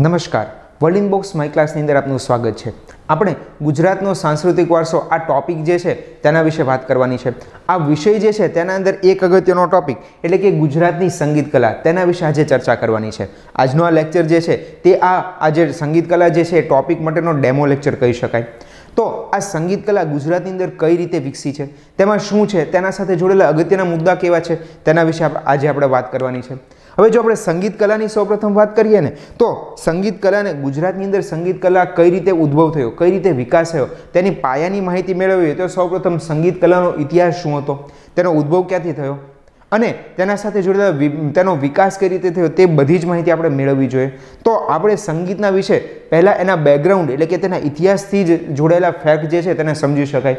નમસ્કાર world box my ક્લાસની અંદર આપનું સ્વાગત છે આપણે ગુજરાતનો સાંસ્કૃતિક વારસો આ ટોપિક જે છે તેના વિશે વાત કરવાની છે આ વિષય જે છે તેના અંદર એક અગત્યનો ટોપિક એટલે કે ગુજરાતની સંગીત કલા તેના વિશે આજે ચર્ચા કરવાની છે આજનો આ લેક્ચર જે છે તે આ આજે સંગીત કલા જે છે એ ટોપિક માટેનો ડેમો લેક્ચર કહી શકાય તો આ સંગીત કલા ગુજરાતની અંદર કઈ રીતે વિકસી છે તેમાં શું છે તેના સાથે જોડેલા અગત્યના મુદ્દા કેવા છે તેના વિશે આજે આપણે વાત કરવાની છે હવે જો આપણે સંગીત કલાની સૌપ્રથમ વાત કરીએ ને તો સંગીત કલાને ગુજરાતની અંદર સંગીત કલા કઈ રીતે ઉદ્ભવ થયો કઈ રીતે વિકાસ થયો તેની પાયાની માહિતી મેળવીએ તો સૌપ્રથમ સંગીત કલાનો ઇતિહાસ શું હતો તેનો ઉદ્ભવ ક્યાંથી થયો અને તેના સાથે જોડાયેલા તેનો વિકાસ કઈ રીતે થયો તે બધી જ માહિતી આપણે મેળવવી જોઈએ તો આપણે સંગીતના વિશે પહેલાં એના બેકગ્રાઉન્ડ એટલે કે તેના ઇતિહાસથી જ જોડાયેલા ફેક્ટ જે છે તેને સમજી શકાય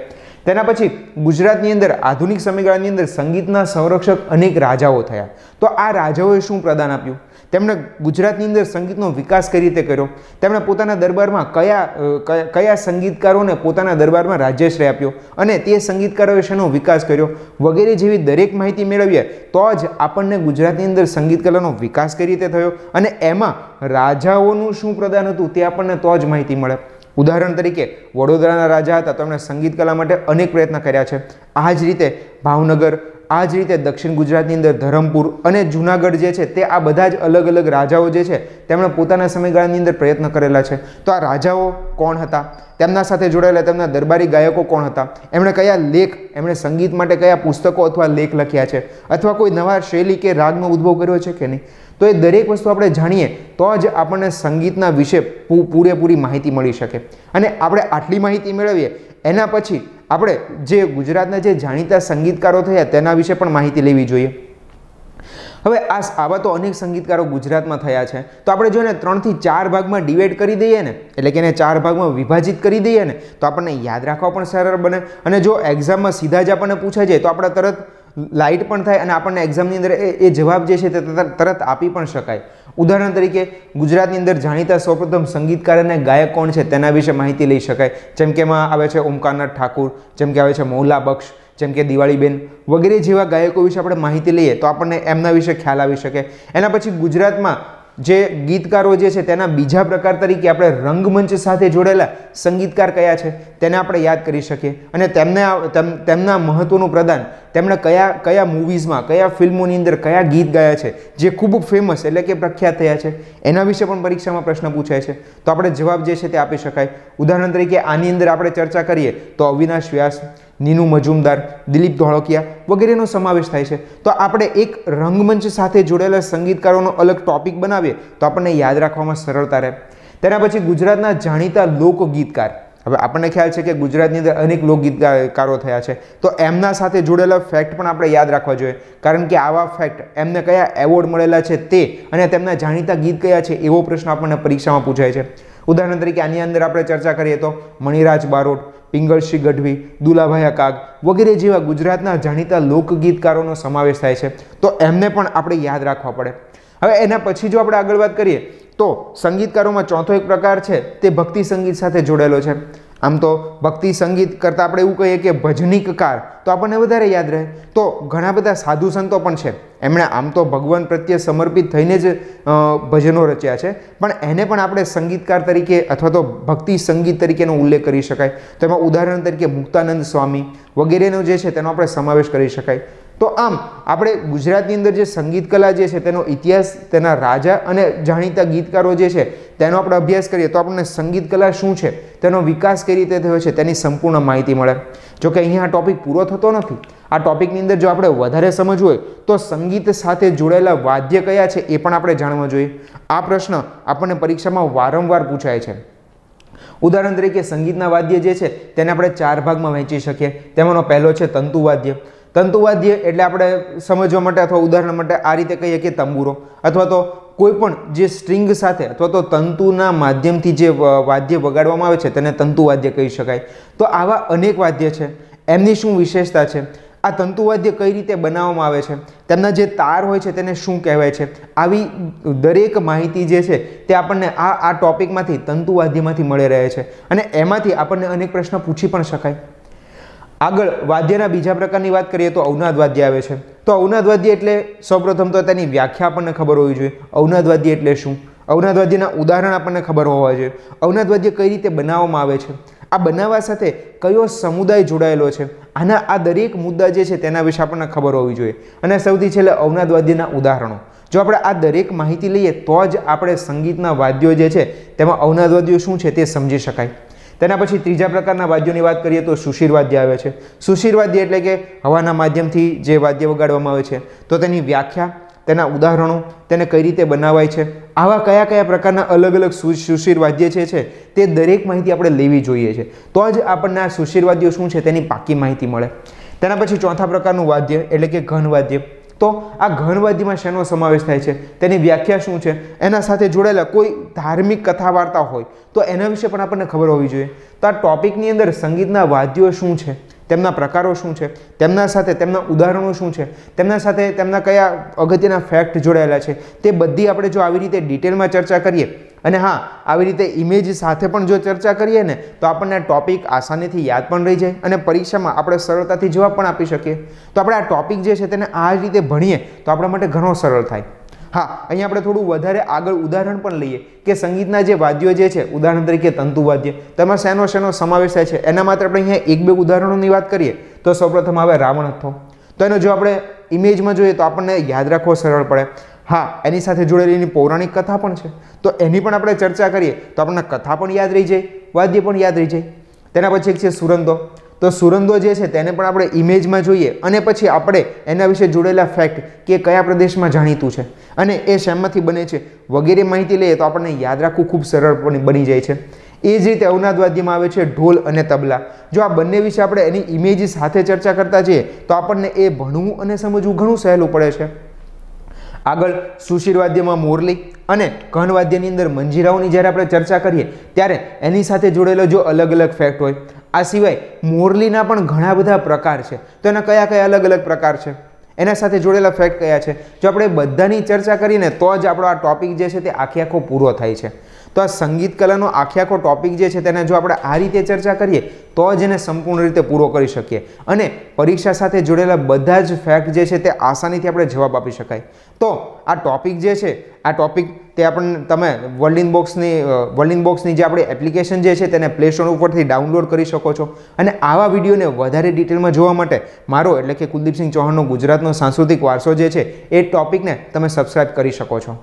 તેના પછી ગુજરાતની અંદર આધુનિક સમયગાળાની અંદર સંગીતના સંરક્ષક અનેક રાજાઓ થયા તો આ રાજાઓએ શું પ્રદાન આપ્યું તેમણે ગુજરાતની અંદર સંગીતનો વિકાસ કઈ રીતે કર્યો તેમણે પોતાના દરબારમાં કયા કયા સંગીતકારોને પોતાના દરબારમાં રાજ્યશ્રય આપ્યો અને તે સંગીતકારોએ શેનો વિકાસ કર્યો વગેરે જેવી દરેક માહિતી મેળવીએ તો જ આપણને ગુજરાતની અંદર સંગીત કલાનો વિકાસ કઈ રીતે થયો અને એમાં રાજાઓનું શું પ્રદાન હતું તે આપણને તો જ માહિતી મળે ઉદાહરણ તરીકે વડોદરાના રાજા હતા તો એમણે સંગીત કલા માટે અનેક પ્રયત્ન કર્યા છે આ જ રીતે ભાવનગર આ જ રીતે દક્ષિણ ગુજરાતની અંદર ધરમપુર અને જુનાગઢ જે છે તે આ બધા જ અલગ અલગ રાજાઓ જે છે તેમણે પોતાના સમયગાળાની અંદર પ્રયત્ન કરેલા છે તો આ રાજાઓ કોણ હતા તેમના સાથે જોડાયેલા તેમના દરબારી ગાયકો કોણ હતા એમણે કયા લેખ એમણે સંગીત માટે કયા પુસ્તકો અથવા લેખ લખ્યા છે અથવા કોઈ નવા શૈલી કે રાગનો ઉદ્ભવ કર્યો છે કે નહીં તો એ દરેક વસ્તુ આપણે જાણીએ તો જ આપણને સંગીતના વિશે પૂરેપૂરી માહિતી મળી શકે અને આપણે આટલી માહિતી મેળવીએ એના પછી આપણે જે ગુજરાતના જે જાણીતા સંગીતકારો થયા તેના વિશે પણ માહિતી લેવી જોઈએ હવે આ આવા તો અનેક સંગીતકારો ગુજરાતમાં થયા છે તો આપણે જો એને ત્રણથી ચાર ભાગમાં ડિવાઈડ કરી દઈએ ને એટલે કે એને ચાર ભાગમાં વિભાજિત કરી દઈએ ને તો આપણને યાદ રાખવા પણ સરળ બને અને જો એક્ઝામમાં સીધા જ આપણને પૂછાઈ જાય તો આપણે તરત લાઇટ પણ થાય અને આપણને એક્ઝામની અંદર એ જવાબ જે છે તે તરત આપી પણ શકાય ઉદાહરણ તરીકે ગુજરાતની અંદર જાણીતા સૌપ્રથમ સંગીતકાર અને ગાયક કોણ છે તેના વિશે માહિતી લઈ શકાય જેમ કે એમાં આવે છે ઓમકારનાથ ઠાકુર જેમ કે આવે છે મૌલા બક્ષ જેમ કે દિવાળીબેન વગેરે જેવા ગાયકો વિશે આપણે માહિતી લઈએ તો આપણને એમના વિશે ખ્યાલ આવી શકે એના પછી ગુજરાતમાં જે ગીતકારો જે છે તેના બીજા પ્રકાર તરીકે આપણે રંગમંચ સાથે જોડેલા સંગીતકાર કયા છે તેને આપણે યાદ કરી શકીએ અને તેમને તેમના મહત્ત્વનું પ્રદાન તેમણે કયા કયા મૂવીઝમાં કયા ફિલ્મોની અંદર કયા ગીત ગાયા છે જે ખૂબ ફેમસ એટલે કે પ્રખ્યાત થયા છે એના વિશે પણ પરીક્ષામાં પ્રશ્ન પૂછાય છે તો આપણે જવાબ જે છે તે આપી શકાય ઉદાહરણ તરીકે આની અંદર આપણે ચર્ચા કરીએ તો અવિનાશ વ્યાસ નીનુ મજુમદાર દિલીપ ધોળકિયા વગેરેનો સમાવેશ થાય છે તો આપણે એક રંગમંચ સાથે જોડેલા સંગીતકારોનો અલગ ટોપિક બનાવીએ તો આપણને યાદ રાખવામાં સરળતા રહે તેના પછી ગુજરાતના જાણીતા લોકગીતકાર હવે આપણને ખ્યાલ છે કે ગુજરાતની અંદર અનેક લોકગીતકારો થયા છે તો એમના સાથે જોડેલા ફેક્ટ પણ આપણે યાદ રાખવા જોઈએ કારણ કે આવા ફેક્ટ એમને કયા એવોર્ડ મળેલા છે તે અને તેમના જાણીતા ગીત કયા છે એવો પ્રશ્ન આપણને પરીક્ષામાં પૂછાય છે ઉદાહરણ તરીકે આની અંદર આપણે ચર્ચા કરીએ તો મણિરાજ બારોટ પિંગળશ્રી ગઢવી દુલાભાયા કાગ વગેરે જેવા ગુજરાતના જાણીતા લોકગીતકારોનો સમાવેશ થાય છે તો એમને પણ આપણે યાદ રાખવા પડે હવે એના પછી જો આપણે આગળ વાત કરીએ તો સંગીતકારોમાં ચોથો એક પ્રકાર છે તે ભક્તિ સંગીત સાથે જોડેલો છે આમ તો ભક્તિ સંગીત કરતાં આપણે એવું કહીએ કે ભજનીકકાર તો આપણને વધારે યાદ રહે તો ઘણા બધા સાધુ સંતો પણ છે એમણે આમ તો ભગવાન પ્રત્યે સમર્પિત થઈને જ ભજનો રચ્યા છે પણ એને પણ આપણે સંગીતકાર તરીકે અથવા તો ભક્તિ સંગીત તરીકેનો ઉલ્લેખ કરી શકાય તો એમાં ઉદાહરણ તરીકે મુક્તાનંદ સ્વામી વગેરેનો જે છે તેનો આપણે સમાવેશ કરી શકાય તો આમ આપણે ગુજરાતની અંદર જે સંગીત કલા જે છે તેનો ઇતિહાસ તેના રાજા અને જાણીતા ગીતકારો જે છે તેનો આપણે અભ્યાસ કરીએ તો આપણને સંગીત કલા શું છે તેનો વિકાસ કઈ રીતે થયો છે તેની સંપૂર્ણ માહિતી મળે જો કે અહીંયા આ ટોપિક પૂરો થતો નથી આ ટોપિકની અંદર જો આપણે વધારે સમજ હોય તો સંગીત સાથે જોડાયેલા વાદ્ય કયા છે એ પણ આપણે જાણવા જોઈએ આ પ્રશ્ન આપણને પરીક્ષામાં વારંવાર પૂછાય છે ઉદાહરણ તરીકે સંગીતના વાદ્ય જે છે તેને આપણે ચાર ભાગમાં વહેંચી શકીએ તેમાંનો પહેલો છે તંતુવાદ્ય તંતુવાદ્ય એટલે આપણે સમજવા માટે અથવા ઉદાહરણ માટે આ રીતે કહીએ કે તંબુરો અથવા તો કોઈ પણ જે સ્ટ્રિંગ સાથે અથવા તો તંતુના માધ્યમથી જે વાદ્ય વગાડવામાં આવે છે તેને તંતુવાદ્ય કહી શકાય તો આવા અનેક વાદ્ય છે એમની શું વિશેષતા છે આ તંતુવાદ્ય કઈ રીતે બનાવવામાં આવે છે તેમના જે તાર હોય છે તેને શું કહેવાય છે આવી દરેક માહિતી જે છે તે આપણને આ આ ટોપિકમાંથી તંતુવાદ્યમાંથી મળી રહે છે અને એમાંથી આપણને અનેક પ્રશ્ન પૂછી પણ શકાય આગળ વાદ્યના બીજા પ્રકારની વાત કરીએ તો અવનાદ આવે છે તો અવનાદ એટલે સૌપ્રથમ તો તેની વ્યાખ્યા આપણને ખબર હોવી જોઈએ અવનાદ એટલે શું અવનાદ ઉદાહરણ આપણને ખબર હોવા જોઈએ અવનાદ કઈ રીતે બનાવવામાં આવે છે આ બનાવવા સાથે કયો સમુદાય જોડાયેલો છે આના આ દરેક મુદ્દા જે છે તેના વિશે આપણને ખબર હોવી જોઈએ અને સૌથી છેલ્લે અવનાદ ઉદાહરણો જો આપણે આ દરેક માહિતી લઈએ તો જ આપણે સંગીતના વાદ્યો જે છે તેમાં અવનાદ શું છે તે સમજી શકાય તેના પછી ત્રીજા પ્રકારના વાદ્યોની વાત કરીએ તો સુશીરવાદ્ય આવે છે સુશીરવાદ્ય એટલે કે હવાના માધ્યમથી જે વાદ્ય વગાડવામાં આવે છે તો તેની વ્યાખ્યા તેના ઉદાહરણો તેને કઈ રીતે બનાવાય છે આવા કયા કયા પ્રકારના અલગ અલગ સુશીર વાદ્ય છે છે તે દરેક માહિતી આપણે લેવી જોઈએ છે તો જ આપણને આ સુશીર વાદ્યો શું છે તેની પાકી માહિતી મળે તેના પછી ચોથા પ્રકારનું વાદ્ય એટલે કે ઘન વાદ્ય તો આ ઘણવાદીમાં શેનો સમાવેશ થાય છે તેની વ્યાખ્યા શું છે એના સાથે જોડાયેલા કોઈ ધાર્મિક કથા વાર્તા હોય તો એના વિશે પણ આપણને ખબર હોવી જોઈએ તો આ ટોપિકની અંદર સંગીતના વાદ્યો શું છે તેમના પ્રકારો શું છે તેમના સાથે તેમના ઉદાહરણો શું છે તેમના સાથે તેમના કયા અગત્યના ફેક્ટ જોડાયેલા છે તે બધી આપણે જો આવી રીતે ડિટેલમાં ચર્ચા કરીએ અને હા આવી રીતે ઇમેજ સાથે પણ જો ચર્ચા કરીએ ને તો આપણને આ ટોપિક આસાનીથી યાદ પણ રહી જાય અને પરીક્ષામાં આપણે સરળતાથી જવાબ પણ આપી શકીએ તો આપણે આ ટોપિક જે છે તેને આ રીતે ભણીએ તો આપણા માટે ઘણો સરળ થાય હા અહીંયા આપણે થોડું વધારે આગળ ઉદાહરણ પણ લઈએ કે સંગીતના જે વાદ્યો જે છે ઉદાહરણ તરીકે તંતુવાદ્ય તેમાં શેનો શેનો સમાવેશ થાય છે એના માટે આપણે અહીંયા એક બે ઉદાહરણોની વાત કરીએ તો સૌપ્રથમ આવે રાવણ હતો તો એનો જો આપણે ઇમેજમાં જોઈએ તો આપણને યાદ રાખવો સરળ પડે હા એની સાથે જોડેલી પૌરાણિક કથા પણ છે તો એની પણ આપણે ચર્ચા કરીએ તો આપણને કથા પણ યાદ રહી જાય વાદ્ય પણ યાદ રહી જાય તેના પછી એક છે સુરંદો તો સુરંદો જે છે તેને પણ આપણે ઇમેજમાં જોઈએ અને પછી આપણે એના વિશે જોડેલા ફેક્ટ કે કયા પ્રદેશમાં જાણીતું છે અને એ શેમાંથી બને છે વગેરે માહિતી લઈએ તો આપણને યાદ રાખવું ખૂબ સરળ બની જાય છે એ જ રીતે વાદ્યમાં આવે છે ઢોલ અને તબલા જો આ બંને વિશે આપણે એની ઇમેજ સાથે ચર્ચા કરતા જઈએ તો આપણને એ ભણવું અને સમજવું ઘણું સહેલું પડે છે આગળ સુશીરવાદ્યમાં મોરલી અને ઘનવાદ્યની અંદર મંજીરાઓની જ્યારે આપણે ચર્ચા કરીએ ત્યારે એની સાથે જોડેલો જો અલગ અલગ ફેક્ટ હોય આ સિવાય મોરલીના પણ ઘણા બધા પ્રકાર છે તો એના કયા કયા અલગ અલગ પ્રકાર છે એના સાથે જોડેલા ફેક્ટ કયા છે જો આપણે બધાની ચર્ચા કરીને તો જ આપણો આ ટોપિક જે છે તે આખી આખો પૂરો થાય છે તો આ સંગીત કલાનો આખી આખો ટોપિક જે છે તેને જો આપણે આ રીતે ચર્ચા કરીએ તો જ એને સંપૂર્ણ રીતે પૂરો કરી શકીએ અને પરીક્ષા સાથે જોડેલા બધા જ ફેક્ટ જે છે તે આસાનીથી આપણે જવાબ આપી શકાય તો આ ટોપિક જે છે આ ટોપિક તે આપણને તમે વર્લ્ડિન બોક્સની વર્લ્ડિન બોક્સની જે આપણી એપ્લિકેશન જે છે તેને પ્લે સ્ટોર ઉપરથી ડાઉનલોડ કરી શકો છો અને આવા વિડીયોને વધારે ડિટેલમાં જોવા માટે મારો એટલે કે કુલદીપસિંહ ચૌહાણનો ગુજરાતનો સાંસ્કૃતિક વારસો જે છે એ ટોપિકને તમે સબસ્ક્રાઇબ કરી શકો છો